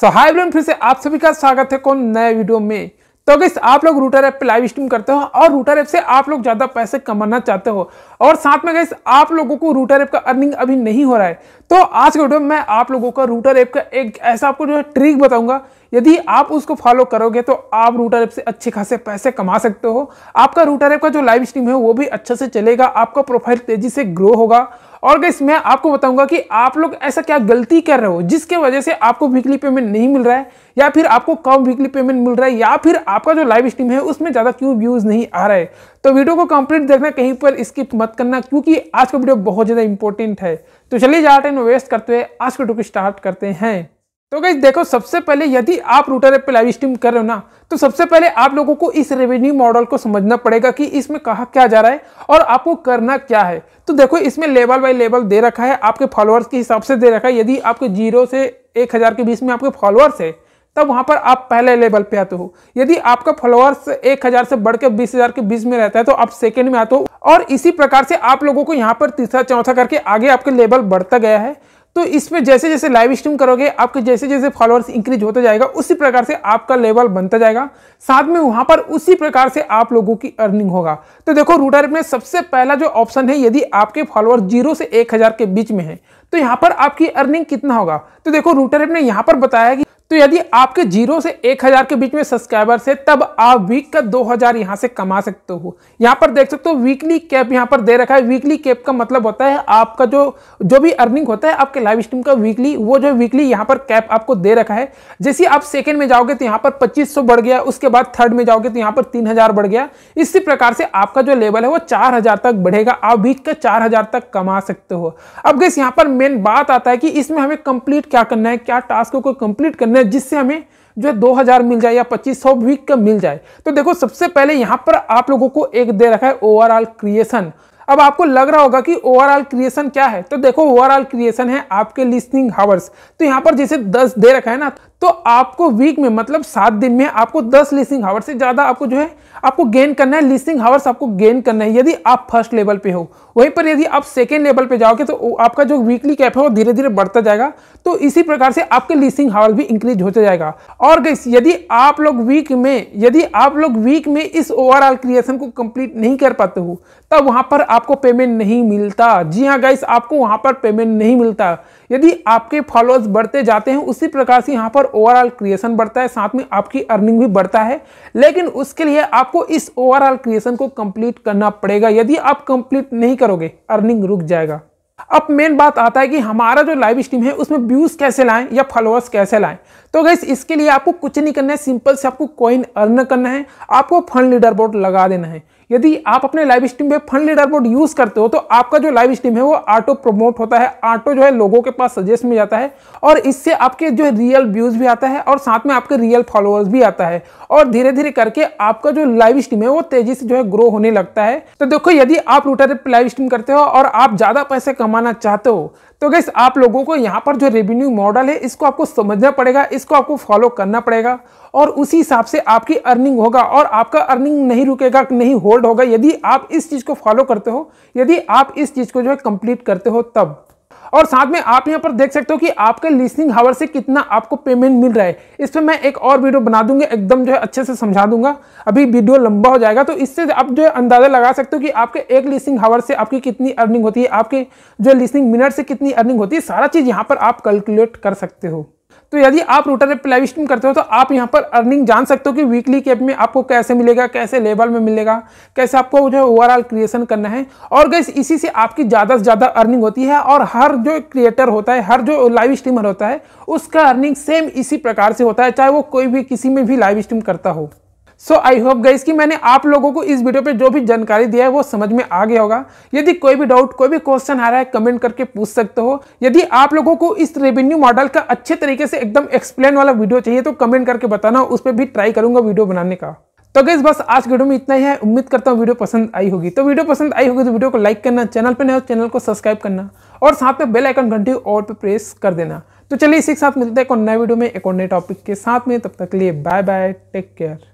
सो hi everyone फिर से आप सभी का स्वागत है कौन नए वीडियो में तो अगर आप लोग रूटर ऐप पे लाइव स्ट्रीम करते हो और रूटर ऐप से आप लोग ज़्यादा पैसे कमाना चाहते हो और साथ में गैस आप लोगों को रूटर ऐप का अर्निंग अभी नहीं हो रहा है तो आज के वीडियो में मैं आप लोगों का रूटर ऐप का एक ऐसा आपको जो है ट्रिक बताऊंगा यदि आप उसको फॉलो करोगे तो आप रूटर ऐप से अच्छे खासे पैसे कमा सकते हो आपका रूटर ऐप का जो लाइव स्ट्रीम है वो भी अच्छे से चलेगा आपका प्रोफाइल तेज़ी से ग्रो होगा और गैस मैं आपको बताऊंगा कि आप लोग ऐसा क्या गलती कर रहे हो जिसके वजह से आपको वीकली पेमेंट नहीं मिल रहा है या फिर आपको कम वीकली पेमेंट मिल रहा है या फिर आपका जो लाइव स्ट्रीम है उसमें ज़्यादा क्यों व्यूज़ नहीं आ रहा है तो वीडियो को कंप्लीट देखना कहीं पर स्किप मत करना क्योंकि आज का वीडियो बहुत ज़्यादा इंपॉर्टेंट है तो चलिए ज़्यादा टाइम वेस्ट करते हुए आज का को स्टार्ट करते हैं तो गई देखो सबसे पहले यदि आप रूटर ऐप पर लाइव स्ट्रीम कर रहे हो ना तो सबसे पहले आप लोगों को इस रेवेन्यू मॉडल को समझना पड़ेगा कि इसमें कहा क्या जा रहा है और आपको करना क्या है तो देखो इसमें लेवल बाय लेवल दे रखा है आपके फॉलोअर्स के हिसाब से दे रखा है यदि आपके जीरो से एक हज़ार के बीच में आपके फॉलोअर्स है तब वहां पर आप पहले लेवल पे आते हो यदि आपका फॉलोअर्स एक हज़ार से बढ़कर बीस हज़ार के बीच में रहता है तो आप सेकंड में आते हो और इसी प्रकार से आप लोगों को यहाँ पर तीसरा चौथा करके आगे आपके लेवल बढ़ता गया है तो इसमें जैसे जैसे लाइव स्ट्रीम करोगे आपके जैसे जैसे फॉलोअर्स इंक्रीज होता जाएगा उसी प्रकार से आपका लेवल बनता जाएगा साथ में वहां पर उसी प्रकार से आप लोगों की अर्निंग होगा तो देखो रूटर में सबसे पहला जो ऑप्शन है यदि आपके फॉलोअर जीरो से एक हजार के बीच में है तो यहाँ पर आपकी अर्निंग कितना होगा तो देखो रूटर ने यहाँ पर बताया कि तो यदि आपके जीरो से एक हज़ार के बीच में सब्सक्राइबर्स है तब आप वीक का दो हज़ार यहाँ से कमा सकते हो यहाँ पर देख सकते हो वीकली कैप यहाँ पर दे रखा है वीकली कैप का मतलब होता है आपका जो जो भी अर्निंग होता है आपके लाइव स्ट्रीम का वीकली वो जो वीकली यहाँ पर कैप आपको दे रखा है जैसे आप सेकेंड में जाओगे तो यहाँ पर पच्चीस बढ़ गया उसके बाद थर्ड में जाओगे तो यहाँ पर तीन बढ़ गया इसी प्रकार से आपका जो लेवल है वो चार तक बढ़ेगा आप वीक का चार तक कमा सकते हो अब गैस यहाँ पर मेन बात आता है कि इसमें हमें कंप्लीट क्या करना है क्या टास्क को कंप्लीट करना है जिससे हमें जो है दो हज़ार मिल जाए या पच्चीस सौ वीक कम मिल जाए तो देखो सबसे पहले यहाँ पर आप लोगों को एक दे रखा है ओवरऑल क्रिएशन अब आपको लग रहा होगा कि ओवरऑल क्रिएशन क्या है तो देखो ओवरऑल क्रिएशन है आपके लिस्निंग हावर्स तो यहाँ पर जैसे 10 दे रखा है ना तो आपको वीक में मतलब सात दिन में आपको दस लीसिंग हावर से ज़्यादा आपको जो है आपको गेन करना है लीसिंग हावर्स आपको गेन करना है यदि आप फर्स्ट लेवल पे हो वहीं पर यदि आप सेकेंड लेवल पे जाओगे तो आपका जो वीकली कैप है वो धीरे धीरे बढ़ता जाएगा तो इसी प्रकार से आपके लीसिंग हावर भी इंक्रीज होता जाएगा और गैस यदि आप लोग वीक में यदि आप लोग वीक में इस ओवरऑल क्रिएशन को कंप्लीट नहीं कर पाते हो तब वहाँ पर आपको पेमेंट नहीं मिलता जी हाँ गैस आपको वहाँ पर पेमेंट नहीं मिलता यदि आपके फॉलोअर्स बढ़ते जाते हैं उसी प्रकार से यहाँ पर ओवरऑल क्रिएशन बढ़ता है साथ में आपकी अर्निंग भी बढ़ता है लेकिन उसके लिए आपको इस ओवरऑल क्रिएशन को कंप्लीट करना पड़ेगा यदि आप कंप्लीट नहीं करोगे अर्निंग रुक जाएगा अब मेन बात आता है कि हमारा जो लाइव स्ट्रीम है उसमें व्यूज़ कैसे लाएं या फॉलोअर्स कैसे लाएं तो गैस इसके लिए आपको कुछ नहीं करना है सिंपल से आपको कॉइन अर्न करना है आपको फंड लीडर बोर्ड लगा देना है यदि आप अपने लाइव स्ट्रीम पे फंड लीडर बोर्ड यूज़ करते हो तो आपका जो लाइव स्ट्रीम है वो ऑटो प्रमोट होता है ऑटो जो है लोगों के पास सजेस्ट में जाता है और इससे आपके जो रियल व्यूज़ भी आता है और साथ में आपके रियल फॉलोअर्स भी आता है और धीरे धीरे करके आपका जो लाइव स्ट्रीम है वो तेज़ी से जो है ग्रो होने लगता है तो देखो यदि आप रूटर लाइव स्ट्रीम करते हो और आप ज़्यादा पैसे कमा कमाना चाहते हो तो गैस आप लोगों को यहाँ पर जो रेवेन्यू मॉडल है इसको आपको समझना पड़ेगा इसको आपको फॉलो करना पड़ेगा और उसी हिसाब से आपकी अर्निंग होगा और आपका अर्निंग नहीं रुकेगा नहीं होल्ड होगा यदि आप इस चीज़ को फॉलो करते हो यदि आप इस चीज़ को जो है कंप्लीट करते हो तब और साथ में आप यहां पर देख सकते हो कि आपके लिसनिंग हावर से कितना आपको पेमेंट मिल रहा है इस पर मैं एक और वीडियो बना दूंगा एकदम जो है अच्छे से समझा दूंगा अभी वीडियो लंबा हो जाएगा तो इससे आप जो है अंदाजा लगा सकते हो कि आपके एक लिसनिंग हावर से आपकी कितनी अर्निंग होती है आपके जो लिसनिंग मिनट से कितनी अर्निंग होती है सारा चीज़ यहाँ पर आप कैलकुलेट कर सकते हो तो यदि आप रूटर ऐप लाइव स्ट्रीम करते हो तो आप यहाँ पर अर्निंग जान सकते हो कि वीकली कैप में आपको कैसे मिलेगा कैसे लेवल में मिलेगा कैसे आपको जो है ओवरऑल क्रिएशन करना है और गैस इसी से आपकी ज़्यादा से ज़्यादा अर्निंग होती है और हर जो क्रिएटर होता है हर जो लाइव स्ट्रीमर होता है उसका अर्निंग सेम इसी प्रकार से होता है चाहे वो कोई भी किसी में भी लाइव स्ट्रीम करता हो सो आई होप गई कि मैंने आप लोगों को इस वीडियो पे जो भी जानकारी दिया है वो समझ में आ गया होगा यदि कोई भी डाउट कोई भी क्वेश्चन आ रहा है कमेंट करके पूछ सकते हो यदि आप लोगों को इस रेवेन्यू मॉडल का अच्छे तरीके से एकदम एक्सप्लेन वाला वीडियो चाहिए तो कमेंट करके बताना उस पर भी ट्राई करूंगा वीडियो बनाने का तो गैस बस आज वीडियो में इतना ही है उम्मीद करता हूँ वीडियो पसंद आई होगी तो वीडियो पसंद आई होगी तो वीडियो को लाइक करना चैनल पर हो चैनल को सब्सक्राइब करना और साथ में बेल आइकन घंटी और पे प्रेस कर देना तो चलिए इसी के साथ मिलते हैं एक और नए वीडियो में एक और नए टॉपिक के साथ में तब तक के लिए बाय बाय टेक केयर